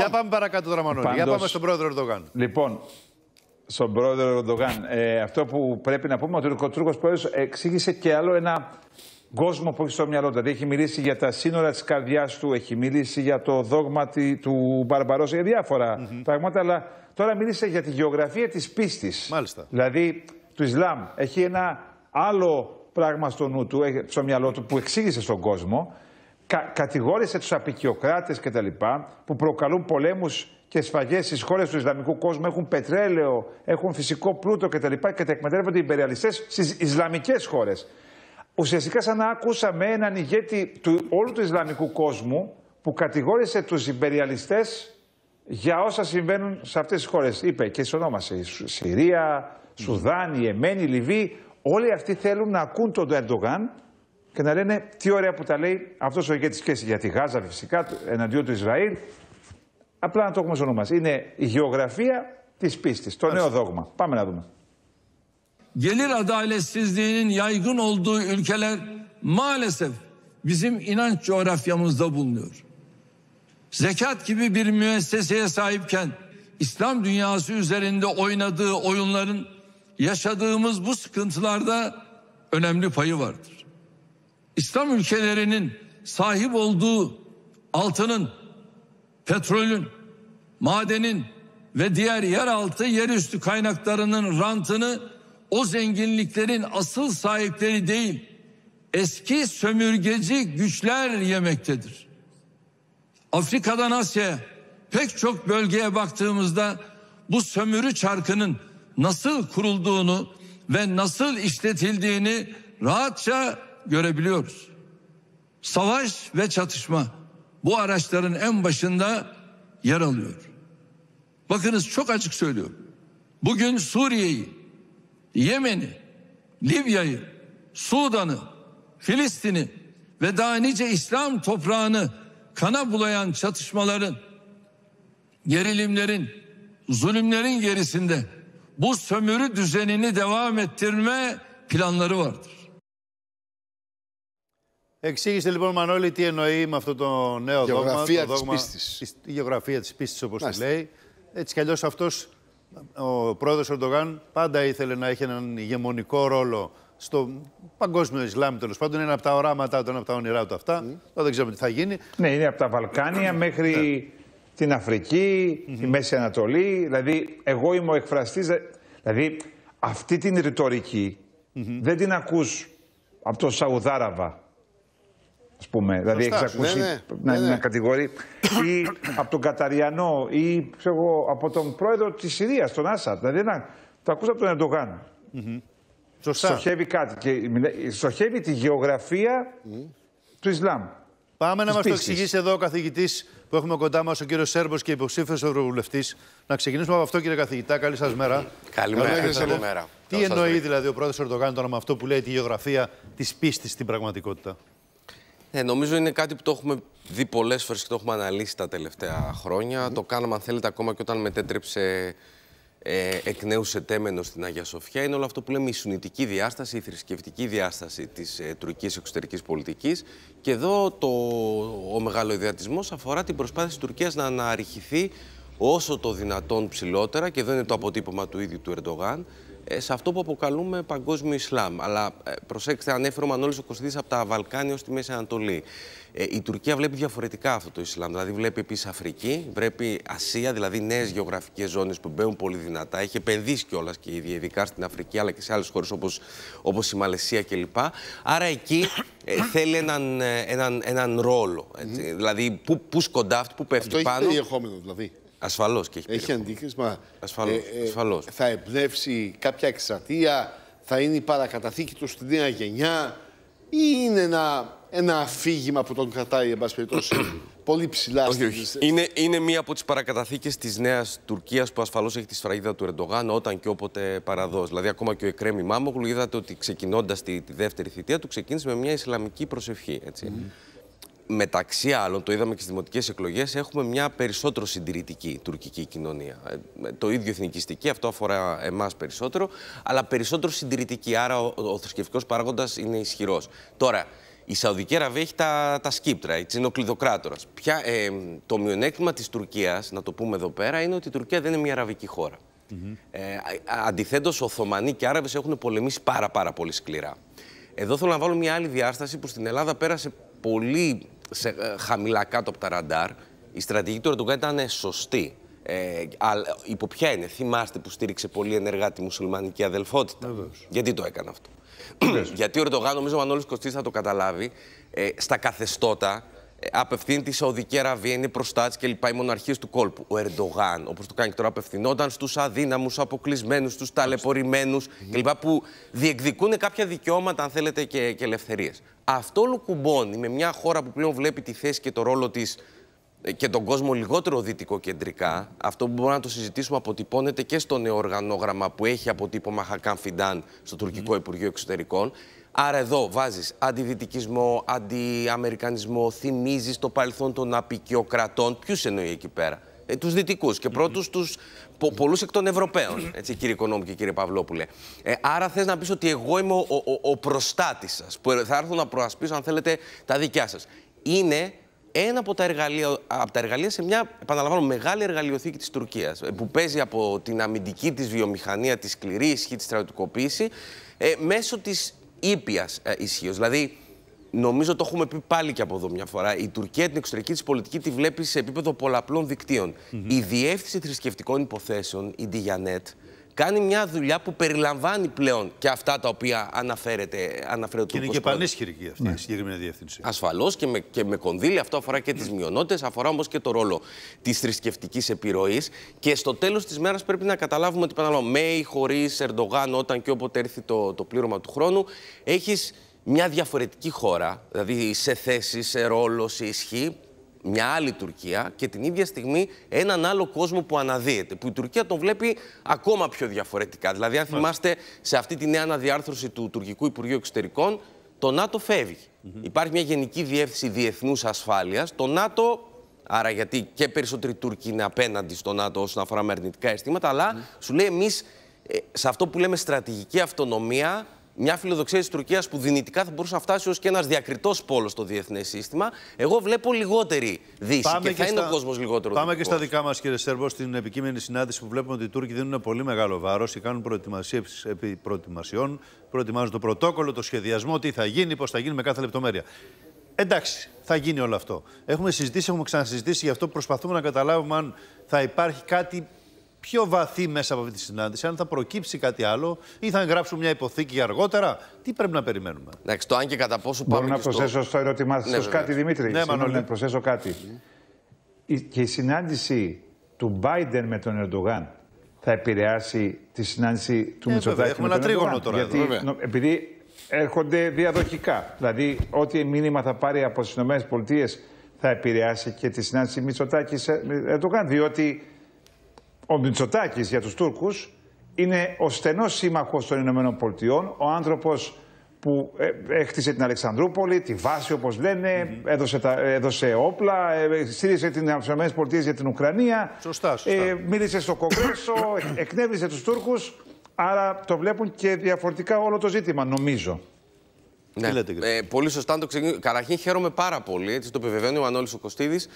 Λοιπόν, Για πάμε παρακάτω, Δραμανόλη. Πάντως... Για πάμε στον πρόεδρο Ερντογάν. Λοιπόν, στον πρόεδρο Ερντογάν, ε, αυτό που πρέπει να πούμε ότι ο Τούρκος πρόεδρος εξήγησε και άλλο ένα κόσμο που έχει στο μυαλό του. Δηλαδή έχει μιλήσει για τα σύνορα της καρδιάς του, έχει μιλήσει για το δόγμα του Μπαρμπαρόσα, για διάφορα mm -hmm. πράγματα. Αλλά τώρα μίλησε για τη γεωγραφία της πίστης. Μάλιστα. Δηλαδή του Ισλάμ. Έχει ένα άλλο πράγμα στο νου του, στο μυαλό του που εξήγησε στον κόσμο κα, κατηγόρησε τους απεικιοκράτες κτλ. που προκαλούν πολέμους και σφαγές στις χώρες του Ισλαμικού κόσμου έχουν πετρέλαιο, έχουν φυσικό πλούτο κτλ. και τα εκμεταλλεύονται οι υπεριαλιστές στις Ισλαμικές χώρες. Ουσιαστικά, σαν να ακούσαμε έναν ηγέτη του όλου του Ισλαμικού κόσμου που κατηγόρησε τους υπεριαλιστές για όσα συμβαίνουν σε αυτές τις χώρες. Είπε και σε ονόμασε Συρία, Σουδάν, η Εμένη, Λιβύη. Όλοι αυτοί θέλουν να ακούν τον Ερντογάν και να λένε τι ωραία που τα λέει αυτός ο ηγέτης και για τη Γάζα φυσικά εναντίον του Ισραήλ. Απλά να το έχουμε στο νου μας. Είναι η γεωγραφία της πίστης, το νέο δόγμα. Πάμε να δούμε. Gelir adaletsizliğinin yaygın olduğu ülkeler maalesef bizim inanç coğrafyamızda bulunuyor. Zekat gibi bir müesseseye sahipken İslam dünyası üzerinde oynadığı oyunların yaşadığımız bu sıkıntılarda önemli payı vardır. İslam ülkelerinin sahip olduğu altının, petrolün, madenin ve diğer yeraltı yerüstü kaynaklarının rantını o zenginliklerin asıl sahipleri değil eski sömürgeci güçler yemektedir. Afrika'dan Asya'ya pek çok bölgeye baktığımızda bu sömürü çarkının nasıl kurulduğunu ve nasıl işletildiğini rahatça görebiliyoruz. Savaş ve çatışma bu araçların en başında yer alıyor. Bakınız çok açık söylüyorum. Bugün Suriye'yi, Yemen'i, Libya'yı, Sudan'ı, Filistin'i ve daha nice İslam toprağını kana bulayan çatışmaların, gerilimlerin, zulümlerin gerisinde bu sömürü düzenini devam ettirme planları vardır. Εξήγησε λοιπόν Μανώλη τι εννοεί με αυτό το νέο γεωγραφία δόγμα. Της πίστης. Η γεωγραφία της πίστης όπως τη λέει. Έτσι κι αλλιώς αυτός ο πρόεδρος Ερντογάν πάντα ήθελε να έχει έναν ηγεμονικό ρόλο στο παγκόσμιο Ισλάμ τέλος πάντων. Είναι από τα οράματά του, ένα από τα όνειρά του αυτά. Mm. δεν ξέρουμε τι θα γίνει. Ναι, είναι από τα Βαλκάνια ναι. μέχρι ναι. την Αφρική, mm -hmm. τη Μέση Ανατολή. Δηλαδή, εγώ είμαι ο εκφραστής. Δηλαδή, αυτή την ρητορική mm -hmm. δεν την ακούς από τον Σαουδάραβα ας πούμε. Δηλαδή έχει ακούσει ναι, ναι, να, ναι. να ναι. κατηγορεί. ή από τον Καταριανό ή ξέρω, από τον πρόεδρο της Συρίας, τον Άσαντ. Δηλαδή να, το ακούσα από τον Ερντογάν. Mm Σωστά. κάτι. Και στοχεύει τη γεωγραφία του Ισλάμ. Πάμε να μας το εξηγήσει εδώ ο καθηγητής που έχουμε κοντά μας, ο κύριος Σέρμπος και υποψήφιος Ευρωβουλευτής. Να ξεκινήσουμε από αυτό, κύριε καθηγητά. Καλή σας μέρα. Καλημέρα. μέρα. Τι εννοεί δηλαδή ο πρόεδρος Ερντογάν τώρα με αυτό που λέει τη γεωγραφία της πίστης στην πραγματικότητα. Ναι, νομίζω είναι κάτι που το έχουμε δει πολλές φορές και το έχουμε αναλύσει τα τελευταία χρόνια. Το κάναμε, αν θέλετε, ακόμα και όταν μετέτρεψε ε, εκ νέου σε τέμενο στην Αγία Σοφιά. Είναι όλο αυτό που λέμε η σουνητική διάσταση, η θρησκευτική διάσταση της ε, τουρκικής εξωτερικής πολιτικής. Και εδώ το, ο μεγαλοειδιατισμό αφορά την προσπάθεια της Τουρκίας να αναρριχηθεί όσο το δυνατόν ψηλότερα, και εδώ είναι το αποτύπωμα του ίδιου του Ερντογάν, ε, σε αυτό που αποκαλούμε παγκόσμιο Ισλάμ. Αλλά ε, προσέξτε, ανέφερε ο Μανώλης ο Κωστής από τα Βαλκάνια ως τη Μέση Ανατολή. Ε, η Τουρκία βλέπει διαφορετικά αυτό το Ισλάμ. Δηλαδή, βλέπει επίσης Αφρική, βλέπει Ασία, δηλαδή νέες γεωγραφικές ζώνες που μπαίνουν πολύ δυνατά. Έχει επενδύσει κιόλας και ήδη, ειδικά στην Αφρική, αλλά και σε άλλες χώρες όπως η Μαλαισία κλπ. Άρα εκεί θέλει έναν, έναν, έναν ρόλο. Έτσι. Δηλαδή, πού, πού σκοντάφτει, πού πέφτει αυτό πάνω. Αυτό περιεχόμενο δηλαδή. Ασφαλώς και έχει Έχει αντίκρισμα. Ασφαλώς. Ε, ε, ασφαλώς. Θα εμπνεύσει κάποια εξατία, θα είναι η παρακαταθήκη του στη νέα γενιά, ή είναι ένα, ένα αφήγημα που τον κρατάει, εν περιπτώσει, πολύ ψηλά όχι, Είναι, είναι μία από τις παρακαταθήκες της νέας Τουρκίας που ασφαλώς έχει τη σφραγίδα του Ερντογάν όταν και όποτε παραδό. Δηλαδή, ακόμα και ο Εκρέμι Μάμογλου είδατε ότι ξεκινώντας τη, δεύτερη θητεία του, ξεκίνησε με μια Ισλαμική προσευχή. Έτσι μεταξύ άλλων, το είδαμε και στις δημοτικές εκλογές, έχουμε μια περισσότερο συντηρητική τουρκική κοινωνία. Ε, το ίδιο εθνικιστική, αυτό αφορά εμάς περισσότερο, αλλά περισσότερο συντηρητική. Άρα ο, ο θρησκευτικός παράγοντας είναι ισχυρός. Τώρα, η Σαουδική Αραβία έχει τα, τα σκύπτρα, έτσι, είναι ο κλειδοκράτορας. Ε, το μειονέκτημα της Τουρκίας, να το πούμε εδώ πέρα, είναι ότι η Τουρκία δεν είναι μια αραβική χώρα. Mm -hmm. ε, Αντιθέτω, Οθωμανοί και Άραβες έχουν πολεμήσει πάρα, πάρα πολύ σκληρά. Εδώ θέλω να βάλω μια άλλη διάσταση που στην Ελλάδα πέρασε πολύ σε, ε, χαμηλά κάτω από τα ραντάρ. Η στρατηγική του Ερντογάν ήταν σωστή. Ε, αλλά υπό ποια είναι, θυμάστε που στήριξε πολύ ενεργά τη μουσουλμανική αδελφότητα. Γιατί το έκανε αυτό. Γιατί ο Ερντογάν, νομίζω ο Μανώλης Κωστής θα το καταλάβει, ε, στα καθεστώτα απευθύνει τη Σαουδική Αραβία, είναι μπροστά και λοιπά Οι μοναρχίες του κόλπου. Ο Ερντογάν, όπως το κάνει και τώρα, απευθυνόταν στους αδύναμους, αποκλεισμένους, στους ταλαιπωρημένους κλπ. που διεκδικούν κάποια δικαιώματα, αν θέλετε, και, και ελευθερίες. Αυτό λουκουμπώνει με μια χώρα που πλέον βλέπει τη θέση και το ρόλο της ε, και τον κόσμο λιγότερο δυτικό κεντρικά. Αυτό που μπορούμε να το συζητήσουμε αποτυπώνεται και στο νέο οργανόγραμμα που έχει αποτύπωμα Χακάν Φιντάν στο τουρκικο ναι. Υπουργείο Εξωτερικών. Άρα εδώ βάζεις αντιδυτικισμό, αντιαμερικανισμό, θυμίζεις το παρελθόν των απικιοκρατών. Ποιους εννοεί εκεί πέρα. Ε, τους δυτικούς και πρώτους mm-hmm. τους πο, πολλούς εκ των Ευρωπαίων, έτσι κύριε Οικονόμου και κύριε Παυλόπουλε. Ε, άρα θες να πεις ότι εγώ είμαι ο, ο, ο προστάτης σας, που θα έρθω να προασπίσω αν θέλετε τα δικιά σας. Είναι ένα από τα εργαλεία, από τα εργαλεία σε μια, επαναλαμβάνω, μεγάλη εργαλειοθήκη της Τουρκίας, ε, που παίζει από την αμυντική της βιομηχανία, τη σκληρή ισχύ, της στρατιωτικοποίηση, ε, μέσω της ήπιας ε, ισχύως. Δηλαδή, νομίζω το έχουμε πει πάλι και από εδώ μια φορά. Η Τουρκία την εξωτερική της πολιτική τη βλέπει σε επίπεδο πολλαπλών δικτύων. Η διεύθυνση θρησκευτικών υποθέσεων, η Diyanet, κάνει μια δουλειά που περιλαμβάνει πλέον και αυτά τα οποία αναφέρεται, αναφέρεται Και είναι και πανίσχυρη αυτή η ναι. συγκεκριμένη διεύθυνση. Ασφαλώς και, με, και με Αυτό αφορά και τις ναι. μειονότητες, αφορά όμως και το ρόλο της θρησκευτικής επιρροής. Και στο τέλος της μέρας πρέπει να καταλάβουμε ότι, επαναλαμβάνω, με ή χωρίς Ερντογάν, όταν και όποτε έρθει το, το πλήρωμα του χρόνου, έχεις μια διαφορετική χώρα, δηλαδή σε θέση, σε ρόλο, σε ισχύ, μια άλλη Τουρκία και την ίδια στιγμή έναν άλλο κόσμο που αναδύεται. Που η Τουρκία τον βλέπει ακόμα πιο διαφορετικά. Δηλαδή, αν θυμάστε, σε αυτή τη νέα αναδιάρθρωση του τουρκικού Υπουργείου Εξωτερικών, το ΝΑΤΟ φεύγει. Υπάρχει μια Γενική Διεύθυνση Διεθνούς Ασφάλειας. Το ΝΑΤΟ, άρα γιατί και περισσότεροι Τούρκοι είναι απέναντι στο ΝΑΤΟ όσον αφορά με αρνητικά αισθήματα, αλλά σου λέει εμείς ε, σε αυτό που λέμε στρατηγική αυτονομία μια φιλοδοξία της Τουρκίας που δυνητικά θα μπορούσε να φτάσει ως και ένας διακριτός πόλος στο διεθνές σύστημα. Εγώ βλέπω λιγότερη Δύση Πάμε και, θα είναι ο κόσμος λιγότερο. Πάμε και στα δικά μας, κύριε Σέρβο, στην επικείμενη συνάντηση που βλέπουμε ότι οι Τούρκοι δίνουν πολύ μεγάλο βάρος και κάνουν προετοιμασίε επί προετοιμασιών. Προετοιμάζουν το πρωτόκολλο, το σχεδιασμό, τι θα γίνει, πώς θα γίνει με κάθε λεπτομέρεια. Εντάξει, θα γίνει όλο αυτό. Έχουμε συζητήσει, έχουμε ξανασυζητήσει γι' αυτό. Προσπαθούμε να καταλάβουμε αν θα υπάρχει κάτι πιο βαθύ μέσα από αυτή τη συνάντηση, αν θα προκύψει κάτι άλλο ή θα γράψουν μια υποθήκη για αργότερα. Τι πρέπει να περιμένουμε. Εντάξει, το αν και κατά πόσο πάμε. Μπορώ να προσθέσω στο ερώτημά σας ναι, κάτι, Δημήτρη. Ναι, Μανώλη. Να προσθέσω κάτι. και η συνάντηση του Biden με τον Ερντογάν θα επηρεάσει τη συνάντηση του ε, Μητσοτάκη. Έχουμε ένα τρίγωνο τώρα. Γιατί, επειδή έρχονται διαδοχικά. Δηλαδή, ό,τι μήνυμα θα πάρει από τις ΗΠΑ θα επηρεάσει και τη συνάντηση Μητσοτάκης ε, Ερντογάν. Διότι ο Μητσοτάκης για τους Τούρκους είναι ο στενός σύμμαχος των Ηνωμένων Πολιτειών, ο άνθρωπος που ε, έχτισε την Αλεξανδρούπολη, τη βάση όπως λένε, έδωσε, τα, έδωσε όπλα, ε, στήριξε τι την για την Ουκρανία, σωστά, ε, σωστά. Ε, μίλησε στο Κογκρέσο, εκνεύρισε τους Τούρκους, άρα το βλέπουν και διαφορετικά όλο το ζήτημα νομίζω. Ναι. ε, πολύ σωστά το ξεκινήσω. Καταρχήν χαίρομαι πάρα πολύ, έτσι το επιβεβαίνει ο Ανώλης ο Κωστίδης,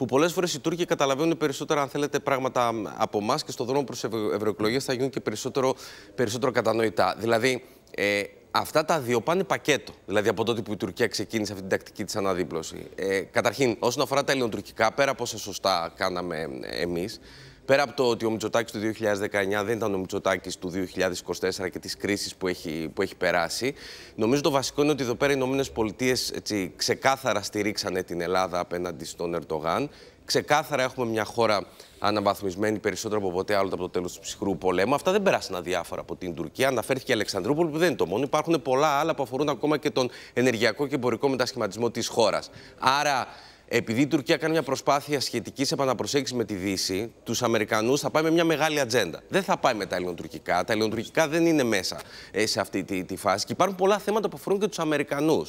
που πολλές φορές οι Τούρκοι καταλαβαίνουν περισσότερα, αν θέλετε, πράγματα από εμά και στον δρόμο προς ευρωεκλογές θα γίνουν και περισσότερο, περισσότερο κατανοητά. Δηλαδή, ε, αυτά τα δύο πάνε πακέτο. Δηλαδή, από τότε που η Τουρκία ξεκίνησε αυτή την τακτική της αναδίπλωση. Ε, καταρχήν, όσον αφορά τα ελληνοτουρκικά, πέρα από όσα σωστά κάναμε ε, εμείς, Πέρα από το ότι ο Μητσοτάκης του 2019 δεν ήταν ο Μητσοτάκης του 2024 και της κρίσης που έχει, που έχει περάσει, νομίζω το βασικό είναι ότι εδώ πέρα οι Ηνωμένες Πολιτείες ξεκάθαρα στηρίξανε την Ελλάδα απέναντι στον Ερτογάν. Ξεκάθαρα έχουμε μια χώρα αναβαθμισμένη περισσότερο από ποτέ άλλο από το τέλος του ψυχρού πολέμου. Αυτά δεν περάσαν αδιάφορα από την Τουρκία. Αναφέρθηκε η Αλεξανδρούπολη, που δεν είναι το μόνο. Υπάρχουν πολλά άλλα που αφορούν ακόμα και τον ενεργειακό και εμπορικό μετασχηματισμό της χώρας. Άρα επειδή η Τουρκία κάνει μια προσπάθεια σχετικής επαναπροσέγγισης με τη Δύση, τους Αμερικανούς θα πάει με μια μεγάλη ατζέντα. Δεν θα πάει με τα ελληνοτουρκικά. Τα ελληνοτουρκικά δεν είναι μέσα ε, σε αυτή τη, τη φάση. Και υπάρχουν πολλά θέματα που αφορούν και τους Αμερικανούς.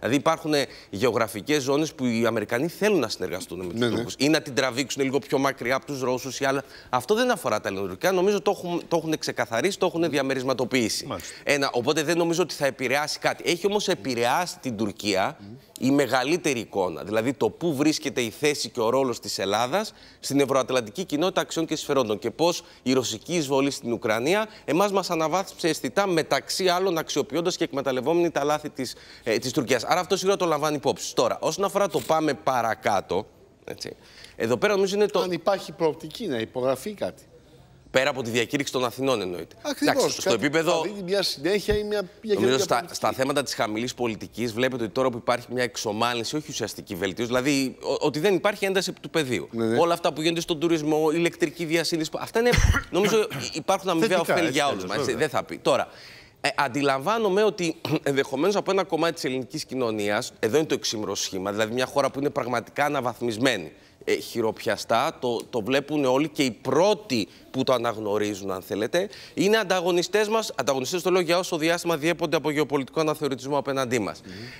Δηλαδή υπάρχουν ε, γεωγραφικές ζώνες που οι Αμερικανοί θέλουν να συνεργαστούν με τους ναι, ναι. Τούρκους ή να την τραβήξουν λίγο πιο μακριά από τους Ρώσους ή άλλα. Αυτό δεν αφορά τα ελληνοτουρκικά. Νομίζω το έχουν, το έχουν ξεκαθαρίσει, το έχουν διαμερισματοποιήσει. Ένα, οπότε δεν νομίζω ότι θα επηρεάσει κάτι. Έχει όμως επηρεάσει την Τουρκία η μεγαλύτερη εικόνα, δηλαδή το πού βρίσκεται η θέση και ο ρόλος της Ελλάδας στην ευρωατλαντική κοινότητα αξιών και συμφερόντων και πώς η ρωσική εισβολή στην Ουκρανία εμάς μας αναβάθμισε αισθητά μεταξύ άλλων αξιοποιώντας και εκμεταλλευόμενοι τα λάθη της, ε, Τουρκίας. Άρα αυτό σίγουρα το λαμβάνει υπόψη. Τώρα, όσον αφορά το πάμε παρακάτω, έτσι, εδώ πέρα νομίζω είναι το... Αν υπάρχει προοπτική να υπογραφεί κάτι. Πέρα από τη διακήρυξη των Αθηνών εννοείται. Ακριβώς. Στο επίπεδο. μια συνέχεια ή μια νομίζω, στα, στα θέματα της χαμηλής πολιτικής, βλέπετε ότι τώρα που υπάρχει μια εξομάλυνση, όχι ουσιαστική βελτίωση, δηλαδή ότι δεν υπάρχει ένταση του πεδίου. Ναι, ναι. Όλα αυτά που γίνονται στον τουρισμό, ηλεκτρική διασύνδεση. Αυτά είναι. νομίζω υπάρχουν αμοιβαία ωφέλη για όλου μα. Δεν θα πει. Τώρα, ε, αντιλαμβάνομαι ότι ενδεχομένως από ένα κομμάτι της ελληνικής κοινωνίας, εδώ είναι το εξήμερο σχήμα, δηλαδή μια χώρα που είναι πραγματικά αναβαθμισμένη. Ε, χειροπιαστά, το, το βλέπουν όλοι και οι πρώτοι που το αναγνωρίζουν, αν θέλετε, είναι ανταγωνιστές μας. Ανταγωνιστές το λέω για όσο διάστημα διέπονται από γεωπολιτικό αναθεωρητισμό απέναντί μας.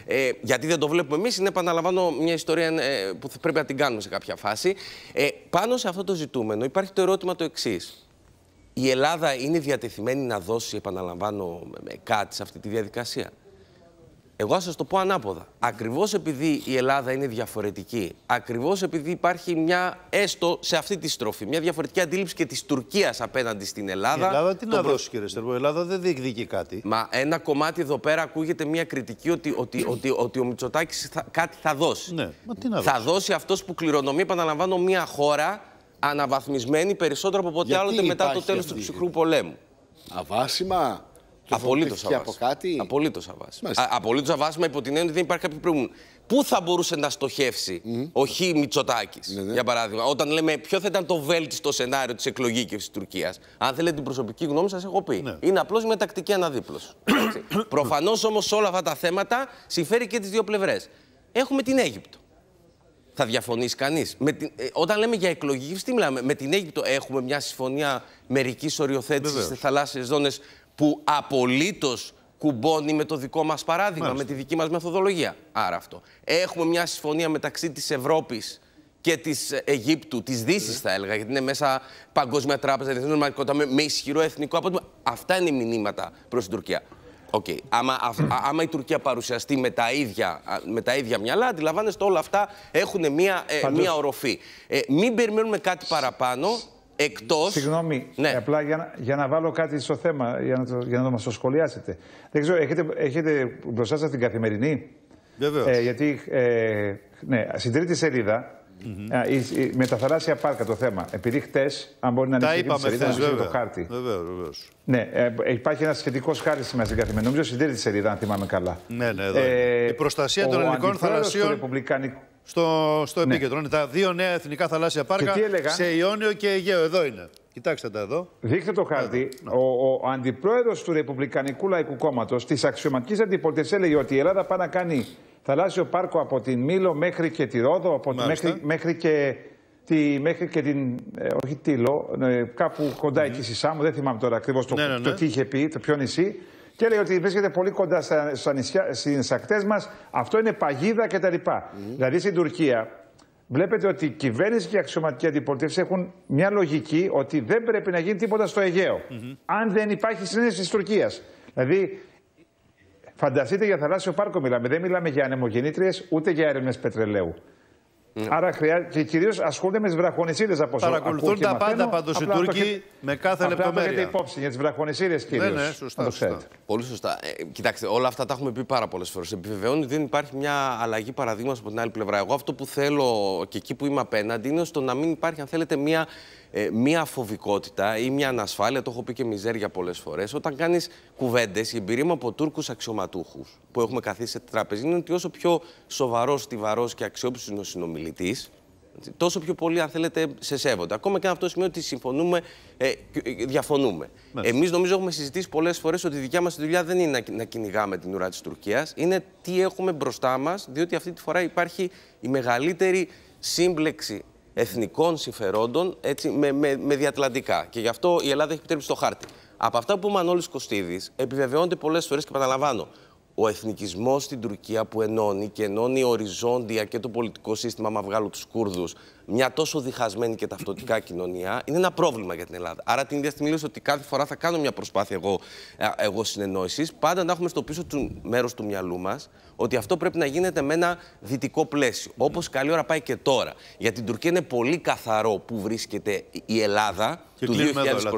ε, γιατί δεν το βλέπουμε εμείς, είναι, επαναλαμβάνω, μια ιστορία ε, που πρέπει να την κάνουμε σε κάποια φάση. Ε, πάνω σε αυτό το ζητούμενο υπάρχει το ερώτημα το εξής. Η Ελλάδα είναι διατεθειμένη να δώσει, επαναλαμβάνω, κάτι σε αυτή τη διαδικασία. Εγώ θα σας το πω ανάποδα. Ακριβώς επειδή η Ελλάδα είναι διαφορετική, ακριβώς επειδή υπάρχει μια έστω σε αυτή τη στροφή, μια διαφορετική αντίληψη και της Τουρκίας απέναντι στην Ελλάδα. Η Ελλάδα τι να προ... δώσει, κύριε Στερβό, η Ελλάδα δεν διεκδικεί κάτι. Μα ένα κομμάτι εδώ πέρα ακούγεται μια κριτική ότι, ότι, ότι, ότι ο Μητσοτάκης κάτι θα δώσει. Ναι, μα τι να δώσει. Θα δώσει αυτός που κληρονομεί, επαναλαμβάνω, μια χώρα αναβαθμισμένη περισσότερο από ποτέ άλλοτε μετά το τέλος του ψυχρού πολέμου. Αβάσιμα. Απολύτω αβάσιμα. Απολύτω αβάσιμα. υπό την έννοια ότι δεν υπάρχει κάποιο προηγούμενο. Πού θα μπορούσε να στοχεύσει mm. ο Χ Μητσοτάκης, ναι, ναι. για παράδειγμα, όταν λέμε ποιο θα ήταν το βέλτιστο σενάριο της εκλογήκευση της Τουρκίας. Αν θέλετε την προσωπική γνώμη, σας έχω πει. Ναι. Είναι απλώς μια τακτική αναδίπλωση. Προφανώς όμως όλα αυτά τα θέματα συμφέρει και τις δύο πλευρές. Έχουμε την Αίγυπτο. Θα διαφωνήσει κανείς. Ε, όταν λέμε για εκλογή, τι μιλάμε. Με την Αίγυπτο έχουμε μια συμφωνία μερικής οριοθέτησης σε θαλάσσιες ζώνες που απολύτως κουμπώνει με το δικό μας παράδειγμα, με τη δική μας μεθοδολογία. Άρα αυτό. Έχουμε μια συμφωνία μεταξύ της Ευρώπης και της Αιγύπτου, της Δύσης, ναι. θα έλεγα, γιατί είναι μέσα Παγκόσμια Τράπεζα, Διεθνή με, με ισχυρό εθνικό απότυπο. Αυτά είναι μηνύματα προς την Τουρκία. Okay. Άμα, α, η Τουρκία παρουσιαστεί με τα ίδια, με τα ίδια μυαλά, αντιλαμβάνεστε όλα αυτά έχουν μία, ε, μία οροφή. Ε, μην περιμένουμε κάτι παραπάνω. Εκτός... Συγγνώμη, ναι. απλά για να, για να βάλω κάτι στο θέμα, για να το, για να μας το σχολιάσετε. Δεν ξέρω, έχετε, έχετε μπροστά σας την καθημερινή. Βεβαίως. Ε, γιατί, ε, ναι, στην τρίτη σελίδα, mm -hmm. η, με τα θαλάσσια πάρκα το θέμα. Επειδή χτες, αν μπορεί να ανοίξει την σελίδα, να βέβαια. το χάρτη. Βεβαίως, βεβαίως. Ναι, ε, υπάρχει ένας σχετικός χάρτης σήμερα στην καθημερινή. Νομίζω στην τρίτη σελίδα, αν θυμάμαι καλά. Ναι, ναι, εδώ. Ε, η προστασία των ελληνικών θαλασσίων στο, στο ναι. επίκεντρο. Είναι τα δύο νέα εθνικά θαλάσσια πάρκα σε Ιόνιο και Αιγαίο. Εδώ είναι. Κοιτάξτε τα εδώ. Δείχτε το χάρτη. Ναι. Ο, ο αντιπρόεδρος του Ρεπουμπλικανικού Λαϊκού Κόμματος της αξιωματικής αντιπολίτευσης έλεγε ότι η Ελλάδα πάει να κάνει θαλάσσιο πάρκο από την Μήλο μέχρι και τη Ρόδο, από τη, μέχρι, μέχρι και τη, μέχρι και την. Ε, όχι Τήλο, ε, κάπου κοντά mm εκεί στη Σάμου, δεν θυμάμαι τώρα ακριβώς το, ναι, το τι είχε πει, το ποιο νησί. Και λέει ότι βρίσκεται πολύ κοντά στις ακτές μας, αυτό είναι παγίδα κτλ. Mm. Δηλαδή στην Τουρκία βλέπετε ότι η κυβέρνηση και η αξιωματική αντιπολίτευση έχουν μια λογική ότι δεν πρέπει να γίνει τίποτα στο αιγαιο αν δεν υπάρχει συνέντευξη της Τουρκίας. Δηλαδή Φανταστείτε για θαλάσσιο πάρκο μιλάμε. Δεν μιλάμε για ανεμογεννήτριες ούτε για έρευνες πετρελαίου. Mm. Άρα χρειάζεται. Κυρίως ασχολούνται με τις βραχονισίδες από Παρακολουθούν τα πάντα πάντως οι Τούρκοι με κάθε λεπτομέρεια. Έχετε υπόψη για τις βραχονισίδες κύριε. Ναι, ναι σωστά. σωστά. Πολύ σωστά. Ε, κοιτάξτε, όλα αυτά τα έχουμε πει πάρα πολλές φορές. Επιβεβαιώνει ότι δεν υπάρχει μια αλλαγή παραδείγματος από την άλλη πλευρά. Εγώ αυτό που θέλω και εκεί που είμαι απέναντι είναι στο να μην υπάρχει, αν θέλετε, μια ε, μία φοβικότητα ή μία ανασφάλεια, το έχω πει και μιζέρια πολλές φορές, όταν κάνεις κουβέντες, η εμπειρία μου από Τούρκους αξιωματούχους που έχουμε καθίσει σε τράπεζα είναι ότι όσο πιο σοβαρός, στιβαρός και αξιόπιστος είναι ο συνομιλητής, τόσο πιο πολύ, αν θέλετε, σε σέβονται. Ακόμα και αν αυτό σημαίνει ότι συμφωνούμε, ε, ε διαφωνούμε. Εμείς νομίζω έχουμε συζητήσει πολλές φορές ότι η δικιά μας δουλειά δεν είναι να, να κυνηγάμε την ουρά της Τουρκίας, είναι τι έχουμε μπροστά μας, διότι αυτή τη φορά υπάρχει η μεγαλύτερη σύμπλεξη εθνικών συμφερόντων έτσι, με, με, με διατλαντικά. Και γι' αυτό η Ελλάδα έχει επιτρέψει το χάρτη. Από αυτά που είπε ο Μανώλης Κωστίδης, επιβεβαιώνεται πολλές φορές και επαναλαμβάνω ο εθνικισμός στην Τουρκία που ενώνει και ενώνει οριζόντια και το πολιτικό σύστημα βγάλω τους Κούρδους, μια τόσο διχασμένη και ταυτοτικά κοινωνία, είναι ένα πρόβλημα για την Ελλάδα. Άρα την ίδια στιγμή λέω ότι κάθε φορά θα κάνω μια προσπάθεια εγώ, εγώ συνεννόησης, πάντα να έχουμε στο πίσω του μέρος του μυαλού μας ότι αυτό πρέπει να γίνεται με ένα δυτικό πλαίσιο, Όπως καλή ώρα πάει και τώρα. Για την Τουρκία είναι πολύ καθαρό που βρίσκεται η Ελλάδα του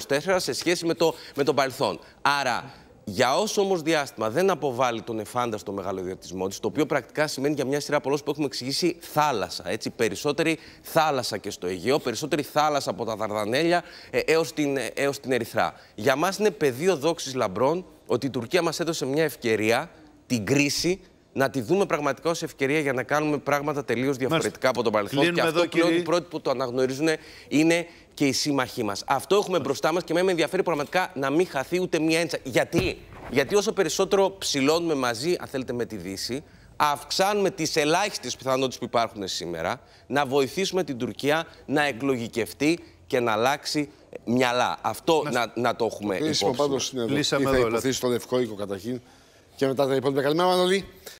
2024 σε σχέση με το, με το παρελθόν. Άρα για όσο όμως διάστημα δεν αποβάλλει τον εφάνταστο ιδιωτισμό της, το οποίο πρακτικά σημαίνει για μια σειρά από που έχουμε εξηγήσει θάλασσα. Έτσι, περισσότερη θάλασσα και στο Αιγαίο, περισσότερη θάλασσα από τα Δαρδανέλια ε, έως την, ε, έως την Ερυθρά. Για μας είναι πεδίο δόξης λαμπρών ότι η Τουρκία μας έδωσε μια ευκαιρία, την κρίση, να τη δούμε πραγματικά ως ευκαιρία για να κάνουμε πράγματα τελείως διαφορετικά από τον παρελθόν. και αυτό εδώ, πλέον κύριε... οι πρώτοι που το αναγνωρίζουν είναι και οι σύμμαχοί μας. Αυτό έχουμε μπροστά μας και με ενδιαφέρει πραγματικά να μην χαθεί ούτε μία έντσα. Γιατί, Γιατί όσο περισσότερο ψηλώνουμε μαζί, αν θέλετε, με τη Δύση, αυξάνουμε τις ελάχιστες πιθανότητες που υπάρχουν σήμερα να βοηθήσουμε την Τουρκία να εκλογικευτεί και να αλλάξει μυαλά. Αυτό να, να, το έχουμε υπόψη. Λύσαμε στην Ελλάδα. θα υποθεί στον οίκο καταρχήν και μετά τα υπόλοιπα. Καλημέρα Μανώλη.